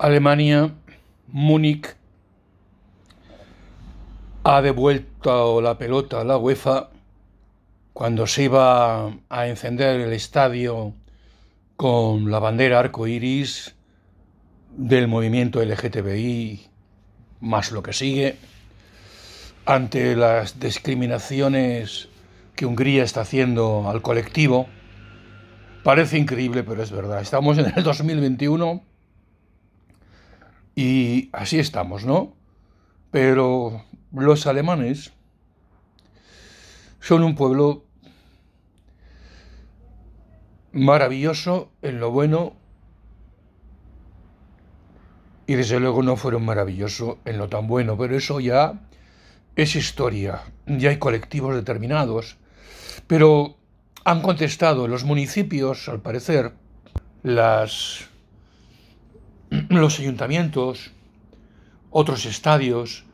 Alemania, Múnich, ha devuelto la pelota a la UEFA cuando se iba a encender el estadio con la bandera arco iris del movimiento LGTBI, más lo que sigue, ante las discriminaciones que Hungría está haciendo al colectivo. Parece increíble, pero es verdad. Estamos en el 2021 y así estamos, ¿no? Pero los alemanes son un pueblo maravilloso en lo bueno y desde luego no fueron maravillosos en lo tan bueno, pero eso ya es historia, ya hay colectivos determinados, pero han contestado los municipios, al parecer, las Mm. los ayuntamientos, otros estadios,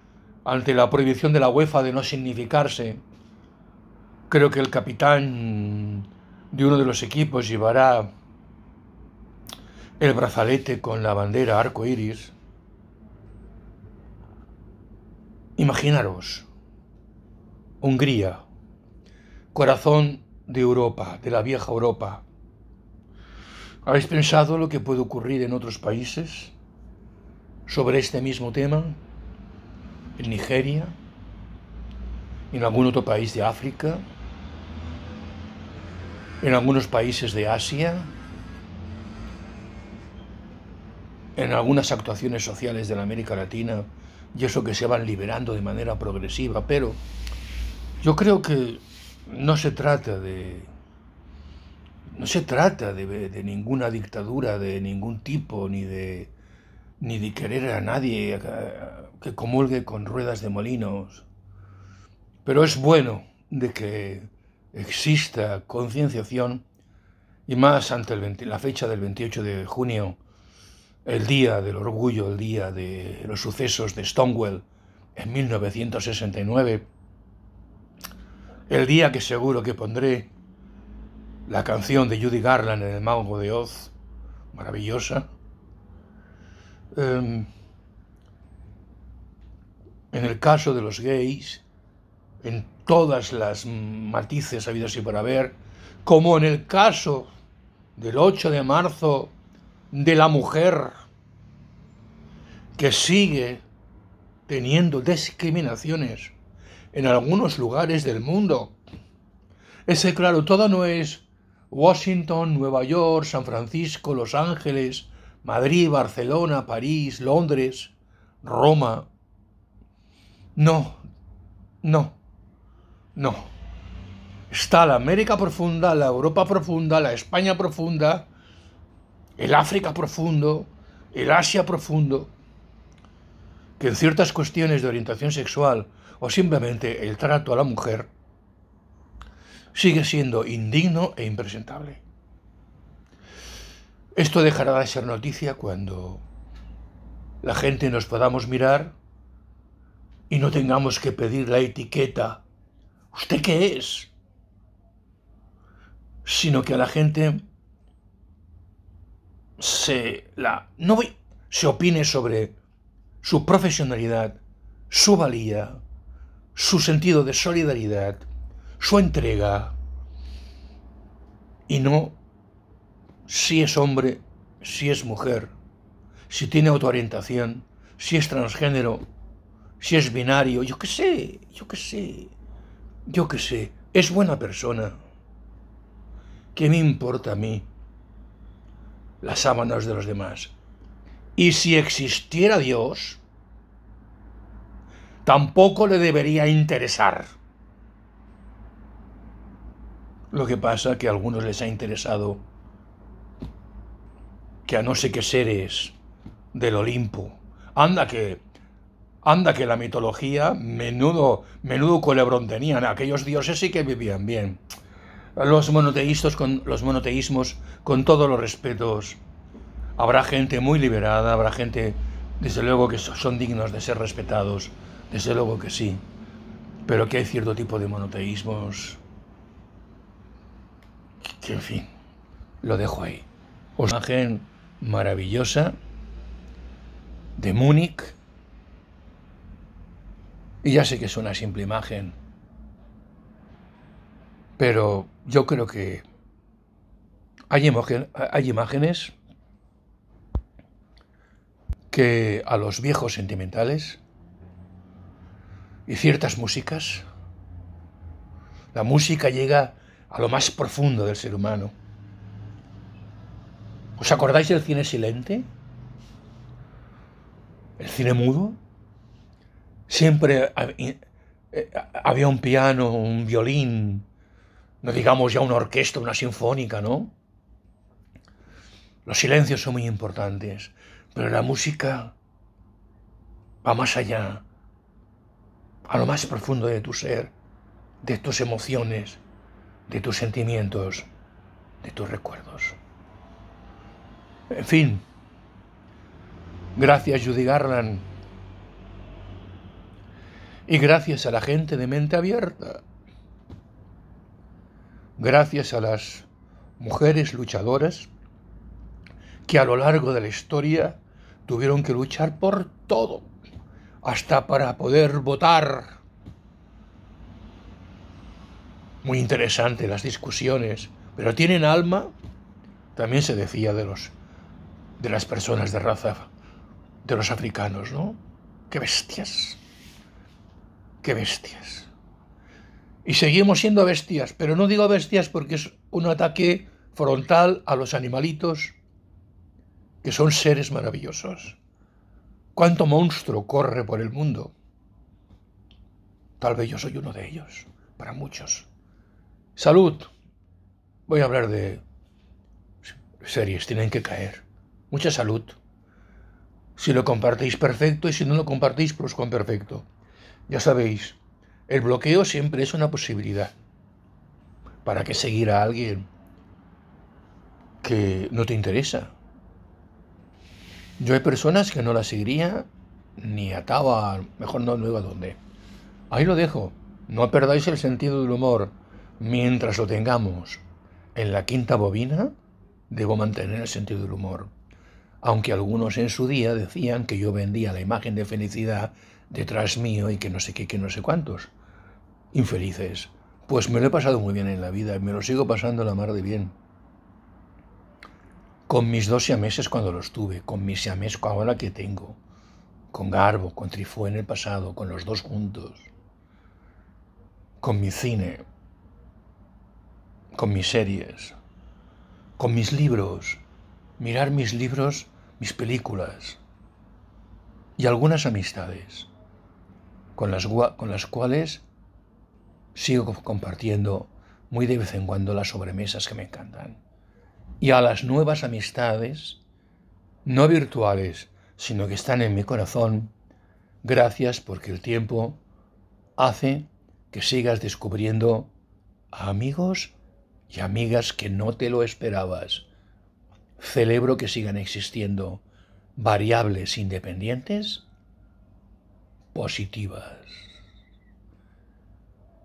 ante la prohibición de la UEFA de no significarse, creo que el capitán de uno de los equipos llevará el brazalete con la bandera arco iris. Imaginaros, Hungría, corazón de Europa, de la vieja Europa, ¿Habéis pensado lo que puede ocurrir en otros países sobre este mismo tema? ¿En Nigeria? ¿En algún otro país de África? ¿En algunos países de Asia? ¿En algunas actuaciones sociales de la América Latina? Y eso que se van liberando de manera progresiva. Pero yo creo que no se trata de no se trata de, ninguna dictadura de ningún tipo, ni de, ni de querer a nadie que comulgue con ruedas de molinos. Pero es bueno de que exista concienciación y más ante la fecha del 28 de junio, el día del orgullo, el día de los sucesos de Stonewall en 1969, el día que seguro que pondré la canción de Judy Garland en el Mago de Oz, maravillosa. Em, en el caso de los gays, en todas las matices habidas y por haber, como en el caso del 8 de marzo de la mujer, que sigue teniendo discriminaciones en algunos lugares del mundo. Ese, claro, todo no es Washington, Nueva York, San Francisco, Los Ángeles, Madrid, Barcelona, París, Londres, Roma. No, no, no. Está la América profunda, la Europa profunda, la España profunda, el África profundo, el Asia profundo, que en ciertas cuestiones de orientación sexual o simplemente el trato a la mujer sigue siendo indigno e impresentable. Esto dejará de ser noticia cuando la gente nos podamos mirar y no tengamos que pedir la etiqueta ¿Usted qué es? Sino que a la gente se la no se opine sobre su profesionalidad, su valía, su sentido de solidaridad, su entrega y no si es hombre, si es mujer, si tiene autoorientación, si es transgénero, si es binario, yo qué sé, yo qué sé, yo qué sé, es buena persona. ¿Qué me importa a mí las sábanas de los demás? Y si existiera Dios, tampoco le debería interesar. Lo que pasa que a algunos les ha interesado que a no sé qué seres del Olimpo. Anda que anda que la mitología, menudo, menudo culebrón tenían. Aquellos dioses sí que vivían bien. Los monoteístos con los monoteísmos, con todos los respetos, habrá gente muy liberada, habrá gente, desde luego que son dignos de ser respetados, desde luego que sí. Pero que hay cierto tipo de monoteísmos en fin, lo dejo ahí. Una imagen maravillosa de Múnich. Y ya sé que es una simple imagen, pero yo creo que hay imágenes que a los viejos sentimentales y ciertas músicas, la música llega a lo más profundo del ser humano. ¿Os acordáis del cine silente? ¿El cine mudo? Siempre eh, había un piano, un violín, no digamos ya una orquesta, una sinfónica, ¿no? Los silencios son muy importantes, pero la música va más allá, a lo más profundo de tu ser, de tus emociones, de tus sentimientos, de tus recuerdos. En fin, gracias Judy Garland y gracias a la gente de mente abierta, gracias a las mujeres luchadoras que a lo largo de la historia tuvieron que luchar por todo, hasta para poder votar muy interesante las discusiones, pero tienen alma, también se decía de los de las personas de raza de los africanos, ¿no? Qué bestias. Qué bestias. Y seguimos siendo bestias, pero no digo bestias porque es un ataque frontal a los animalitos que son seres maravillosos. ¿Cuánto monstruo corre por el mundo? Tal vez yo soy uno de ellos, para muchos. Salud. Voy a hablar de series, tienen que caer. Mucha salud. Si lo compartís, perfecto, y si no lo compartís, pues con perfecto. Ya sabéis, el bloqueo siempre es una posibilidad. ¿Para que seguir a alguien que no te interesa? Yo hay personas que no la seguiría ni ataba, mejor no, no iba a dónde. Ahí lo dejo. No perdáis el sentido del humor. Mientras lo tengamos en la quinta bobina, debo mantener el sentido del humor, aunque algunos en su día decían que yo vendía la imagen de felicidad detrás mío y que no sé qué, que no sé cuántos. Infelices. Pues me lo he pasado muy bien en la vida y me lo sigo pasando la mar de bien. Con mis dos siameses cuando los tuve, con mis siamesco ahora que tengo, con Garbo, con Trifú en el pasado, con los dos juntos, con mi cine, con mis series, con mis libros, mirar mis libros, mis películas y algunas amistades con las, con las cuales sigo compartiendo muy de vez en cuando las sobremesas que me encantan. Y a las nuevas amistades, no virtuales, sino que están en mi corazón, gracias porque el tiempo hace que sigas descubriendo a amigos y amigas que no te lo esperabas. Celebro que sigan existiendo variables independientes positivas.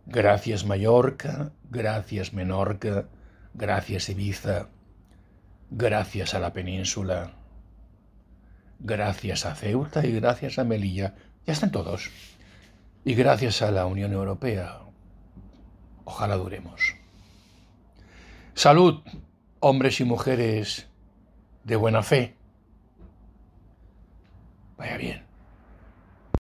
Gracias Mallorca, gracias Menorca, gracias Ibiza, gracias a la península, gracias a Ceuta y gracias a Melilla. Ya están todos. Y gracias a la Unión Europea. Ojalá duremos. Salud, hombres y mujeres de buena fe. Vaya bien.